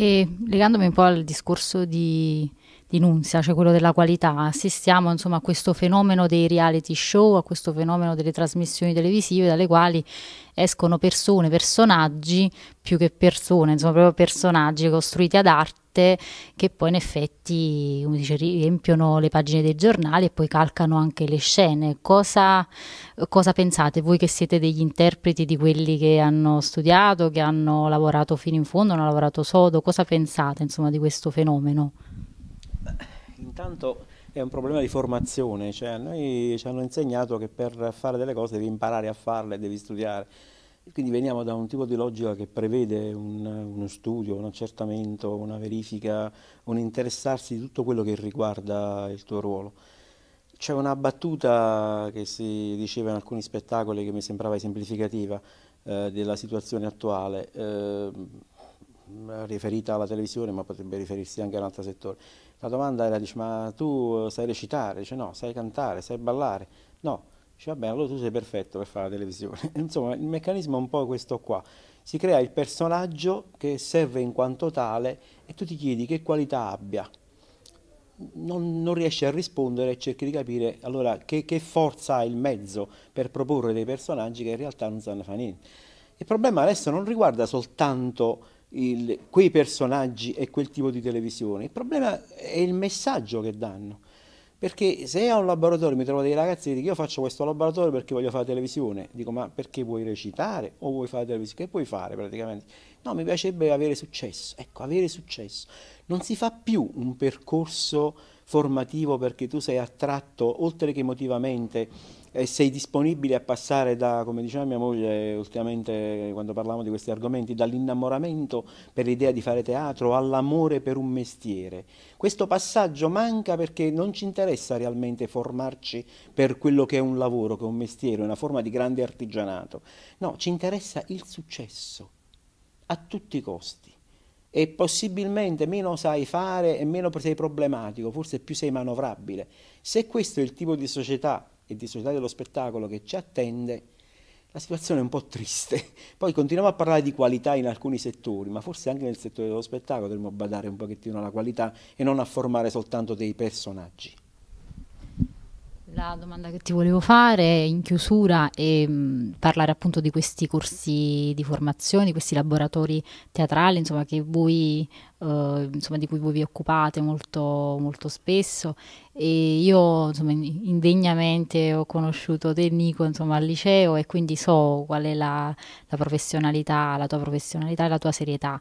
E legandomi un po' al discorso di, di Nunzia, cioè quello della qualità, assistiamo insomma a questo fenomeno dei reality show, a questo fenomeno delle trasmissioni televisive dalle quali escono persone, personaggi più che persone, insomma proprio personaggi costruiti ad arte scritte che poi in effetti dice, riempiono le pagine dei giornali e poi calcano anche le scene. Cosa, cosa pensate voi che siete degli interpreti di quelli che hanno studiato, che hanno lavorato fino in fondo, hanno lavorato sodo? Cosa pensate insomma, di questo fenomeno? Eh, intanto è un problema di formazione, cioè a noi ci hanno insegnato che per fare delle cose devi imparare a farle, devi studiare quindi veniamo da un tipo di logica che prevede un, uno studio, un accertamento, una verifica, un interessarsi di tutto quello che riguarda il tuo ruolo. C'è una battuta che si diceva in alcuni spettacoli che mi sembrava esemplificativa eh, della situazione attuale, eh, riferita alla televisione ma potrebbe riferirsi anche ad un altro settore. La domanda era, dici, ma tu sai recitare? Dice, no, sai cantare, sai ballare? No dice vabbè allora tu sei perfetto per fare la televisione. Insomma il meccanismo è un po' questo qua, si crea il personaggio che serve in quanto tale e tu ti chiedi che qualità abbia. Non, non riesci a rispondere e cerchi di capire allora che, che forza ha il mezzo per proporre dei personaggi che in realtà non sanno fare niente. Il problema adesso non riguarda soltanto il, quei personaggi e quel tipo di televisione, il problema è il messaggio che danno. Perché se a un laboratorio mi trovo dei ragazzi e dicono io faccio questo laboratorio perché voglio fare televisione, dico ma perché vuoi recitare o vuoi fare televisione? Che puoi fare praticamente? No, mi piacerebbe avere successo. Ecco, avere successo. Non si fa più un percorso formativo perché tu sei attratto, oltre che emotivamente, e sei disponibile a passare da, come diceva mia moglie ultimamente quando parlavamo di questi argomenti, dall'innamoramento per l'idea di fare teatro all'amore per un mestiere. Questo passaggio manca perché non ci interessa realmente formarci per quello che è un lavoro, che è un mestiere, una forma di grande artigianato. No, ci interessa il successo a tutti i costi e possibilmente meno sai fare e meno sei problematico, forse più sei manovrabile. Se questo è il tipo di società e di società dello spettacolo che ci attende, la situazione è un po' triste. Poi continuiamo a parlare di qualità in alcuni settori, ma forse anche nel settore dello spettacolo dovremmo badare un pochettino alla qualità e non a formare soltanto dei personaggi. La domanda che ti volevo fare in chiusura è mm, parlare appunto di questi corsi di formazione, di questi laboratori teatrali, insomma, voi, eh, insomma, di cui voi vi occupate molto, molto spesso e io insomma, indegnamente ho conosciuto te Nico insomma, al liceo e quindi so qual è la, la professionalità, la tua professionalità e la tua serietà.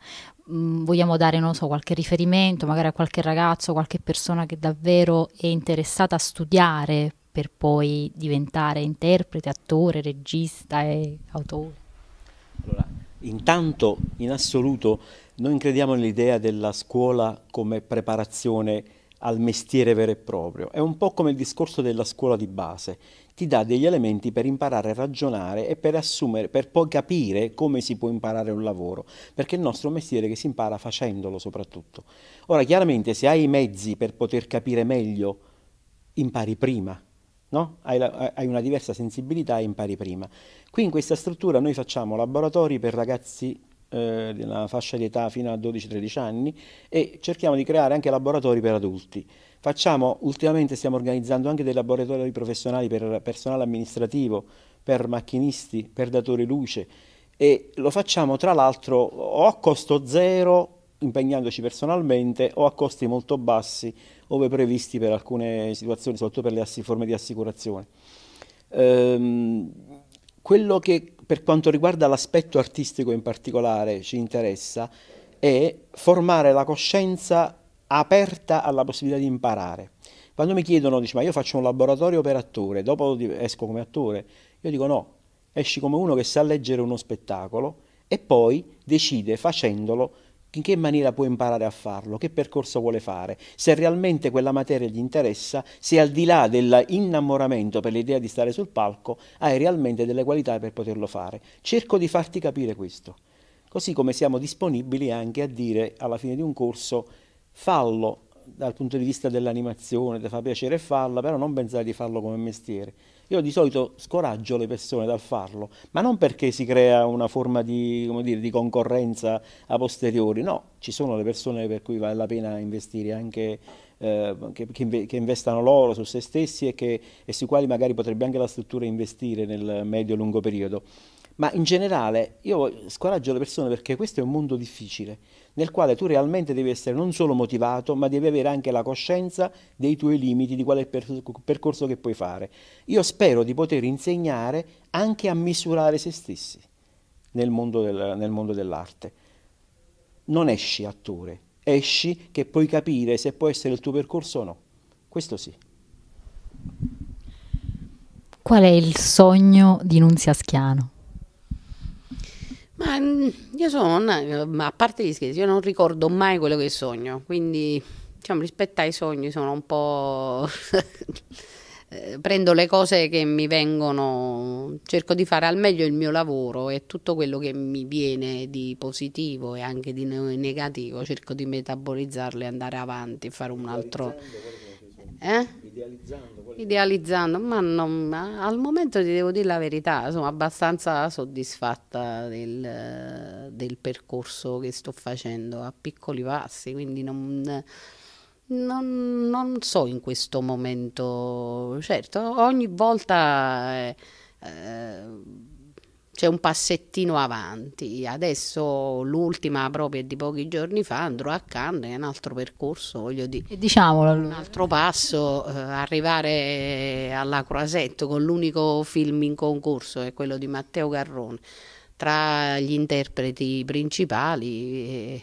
Mm, vogliamo dare, non so, qualche riferimento magari a qualche ragazzo, qualche persona che davvero è interessata a studiare per poi diventare interprete, attore, regista e autore? Allora, intanto in assoluto noi crediamo nell'idea della scuola come preparazione al mestiere vero e proprio. È un po' come il discorso della scuola di base. Ti dà degli elementi per imparare a ragionare e per assumere, per poi capire come si può imparare un lavoro, perché il nostro è un mestiere che si impara facendolo soprattutto. Ora, chiaramente, se hai i mezzi per poter capire meglio, impari prima, No? Hai, la, hai, una diversa sensibilità e impari prima. Qui in questa struttura noi facciamo laboratori per ragazzi nella eh, fascia di età fino a 12-13 anni e cerchiamo di creare anche laboratori per adulti. Facciamo, ultimamente stiamo organizzando anche dei laboratori professionali per personale amministrativo, per macchinisti, per datori luce e lo facciamo tra l'altro o a costo zero impegnandoci personalmente o a costi molto bassi ove previsti per alcune situazioni, soprattutto per le forme di assicurazione. Ehm, quello che per quanto riguarda l'aspetto artistico in particolare ci interessa è formare la coscienza aperta alla possibilità di imparare. Quando mi chiedono, dici, ma io faccio un laboratorio per attore, dopo esco come attore, io dico no, esci come uno che sa leggere uno spettacolo e poi decide facendolo in che maniera può imparare a farlo, che percorso vuole fare, se realmente quella materia gli interessa, se al di là dell'innamoramento per l'idea di stare sul palco, hai realmente delle qualità per poterlo fare. Cerco di farti capire questo, così come siamo disponibili anche a dire alla fine di un corso fallo dal punto di vista dell'animazione, ti fa piacere farla, però non pensare di farlo come mestiere. Io di solito scoraggio le persone dal farlo, ma non perché si crea una forma di, dire, di concorrenza a posteriori, no, ci sono le persone per cui vale la pena investire anche eh, che, che, investano loro su se stessi e, che, e sui quali magari potrebbe anche la struttura investire nel medio-lungo periodo ma in generale io scoraggio le persone perché questo è un mondo difficile, nel quale tu realmente devi essere non solo motivato, ma devi avere anche la coscienza dei tuoi limiti, di qual è il percorso che puoi fare. Io spero di poter insegnare anche a misurare se stessi nel mondo, del, nel mondo dell'arte. Non esci attore, esci che puoi capire se può essere il tuo percorso o no. Questo sì. Qual è il sogno di Nunzia Schiano? Ma mm, io sono una, a parte gli scherzi, io non ricordo mai quello che sogno, quindi diciamo, rispetto ai sogni sono un po'... Eh, prendo le cose che mi vengono, cerco di fare al meglio il mio lavoro e tutto quello che mi viene di positivo e anche di negativo, cerco di metabolizzarlo e andare avanti, e fare un altro... Eh? Idealizzando, Idealizzando ma, non, al momento ti devo dire la verità, sono abbastanza soddisfatta del, del percorso che sto facendo a piccoli passi, quindi non, non, non, so in questo momento, certo, ogni volta... Eh, eh, c'è un passettino avanti. Adesso l'ultima proprio di pochi giorni fa andrò a Cannes, è un altro percorso, voglio dire. E diciamolo allora. Un altro passo, eh, arrivare alla Croasetto con l'unico film in concorso, è quello di Matteo Garrone, tra gli interpreti principali. Eh,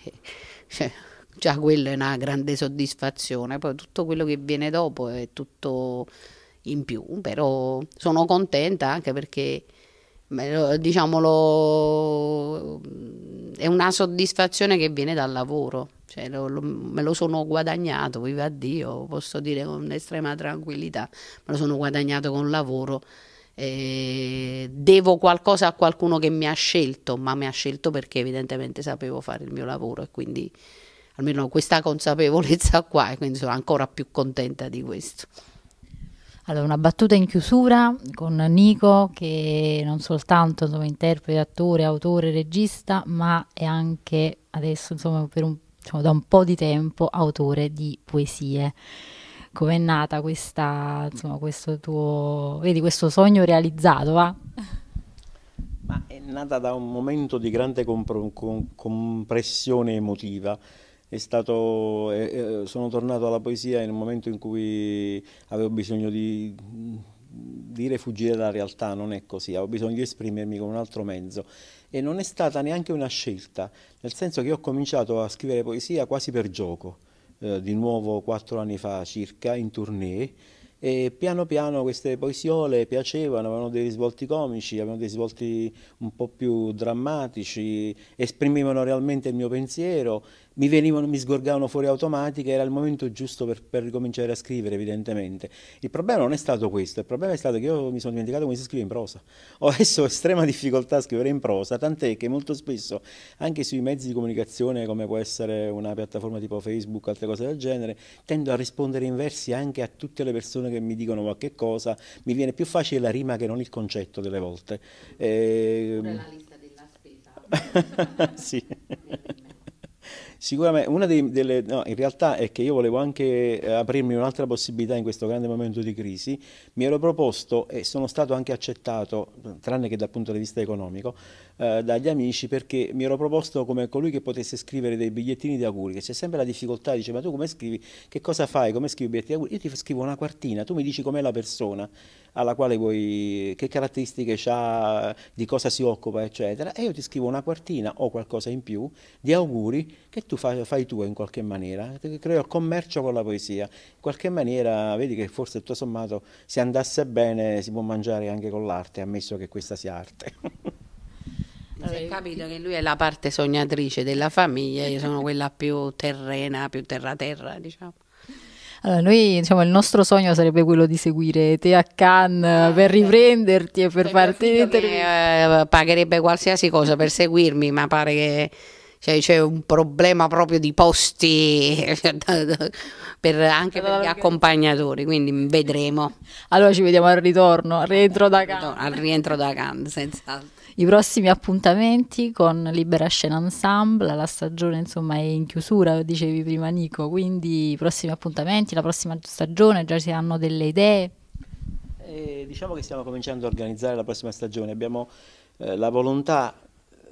cioè, già quello è una grande soddisfazione, poi tutto quello che viene dopo è tutto in più, però sono contenta anche perché diciamolo, mm, è una soddisfazione che viene dal lavoro. Cioè, lo, lo, me lo sono guadagnato, viva Dio, posso dire con estrema tranquillità, me lo sono guadagnato con lavoro. Eh, devo qualcosa a qualcuno che mi ha scelto, ma mi ha scelto perché evidentemente sapevo fare il mio lavoro e quindi almeno questa consapevolezza qua e quindi sono ancora più contenta di questo. Allora, una battuta in chiusura con Nico che non soltanto insomma, interprete, attore, autore, regista, ma è anche adesso, insomma, un, diciamo, da un po' di tempo autore di poesie. Com'è nata questa, insomma, questo tuo, vedi, questo sogno realizzato, va? Ma è nata da un momento di grande comp- com- compressione emotiva Stato, eh, sono tornato alla poesia in un momento in cui avevo bisogno di dire fuggire dalla realtà, non è così, avevo bisogno di esprimermi con un altro mezzo e non è stata neanche una scelta, nel senso che ho cominciato a scrivere poesia quasi per gioco, eh, di nuovo quattro anni fa circa, in tournée, e piano piano queste poesiole piacevano, avevano dei risvolti comici, avevano dei risvolti un po' più drammatici, esprimevano realmente il mio pensiero mi, venivano, mi sgorgavano fuori automatiche, era il momento giusto per, per, ricominciare a scrivere evidentemente. Il problema non è stato questo, il problema è stato che io mi sono dimenticato come si scrive in prosa. Ho adesso estrema difficoltà a scrivere in prosa, tant'è che molto spesso anche sui mezzi di comunicazione come può essere una piattaforma tipo Facebook, altre cose del genere, tendo a rispondere in versi anche a tutte le persone che mi dicono qualche cosa, mi viene più facile la rima che non il concetto delle volte. Eh, la ehm, lista della spesa. sì. Sicuramente, una dei, delle, no, in realtà è che io volevo anche eh, aprirmi un'altra possibilità in questo grande momento di crisi, mi ero proposto e sono stato anche accettato, tranne che dal punto di vista economico, eh, dagli amici perché mi ero proposto come colui che potesse scrivere dei bigliettini di auguri, che c'è sempre la difficoltà, dice ma tu come scrivi, che cosa fai, come scrivi i biglietti di auguri? Io ti scrivo una quartina, tu mi dici com'è la persona alla quale vuoi, che caratteristiche ha, di cosa si occupa, eccetera, e io ti scrivo una quartina o qualcosa in più di auguri che tu fai, fai tu in qualche maniera, creo il commercio con la poesia, in qualche maniera vedi che forse tutto sommato se andasse bene si può mangiare anche con l'arte, ammesso che questa sia arte. Si è cioè, capito che lui è la parte sognatrice della famiglia, io sono quella più terrena, più terra-terra, diciamo. Allora, noi, diciamo, il nostro sogno sarebbe quello di seguire te a Cannes ah, per riprenderti e per partire. Cioè, eh, pagherebbe qualsiasi cosa per seguirmi, ma pare che cioè, c'è un problema proprio di posti per, anche per gli accompagnatori, quindi vedremo. Allora ci vediamo al ritorno, al rientro da Cannes. Al rientro da Cannes, senz'altro. I prossimi appuntamenti con Libera Scena Ensemble, la stagione insomma è in chiusura, dicevi prima Nico, quindi i prossimi appuntamenti, la prossima stagione, già si hanno delle idee? Eh, diciamo che stiamo cominciando a organizzare la prossima stagione, abbiamo eh, la volontà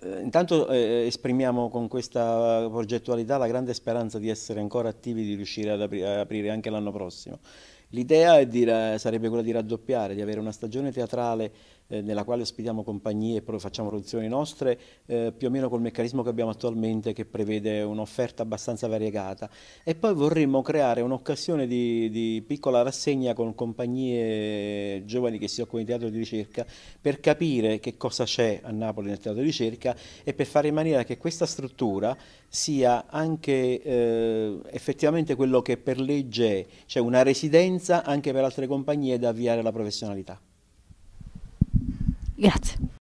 eh, intanto eh, esprimiamo con questa progettualità la grande speranza di essere ancora attivi, di riuscire ad apri aprire anche l'anno prossimo. L'idea sarebbe quella di raddoppiare, di avere una stagione teatrale eh, nella quale ospitiamo compagnie e poi facciamo produzioni nostre, eh, più o meno col meccanismo che abbiamo attualmente che prevede un'offerta abbastanza variegata. E poi vorremmo creare un'occasione di, di piccola rassegna con compagnie giovani che si occupano di teatro di ricerca per capire che cosa c'è a Napoli nel teatro di ricerca e per fare in maniera che questa struttura sia anche eh, effettivamente quello che per legge è, cioè una residenza anche per altre compagnie da avviare la professionalità. Grazie.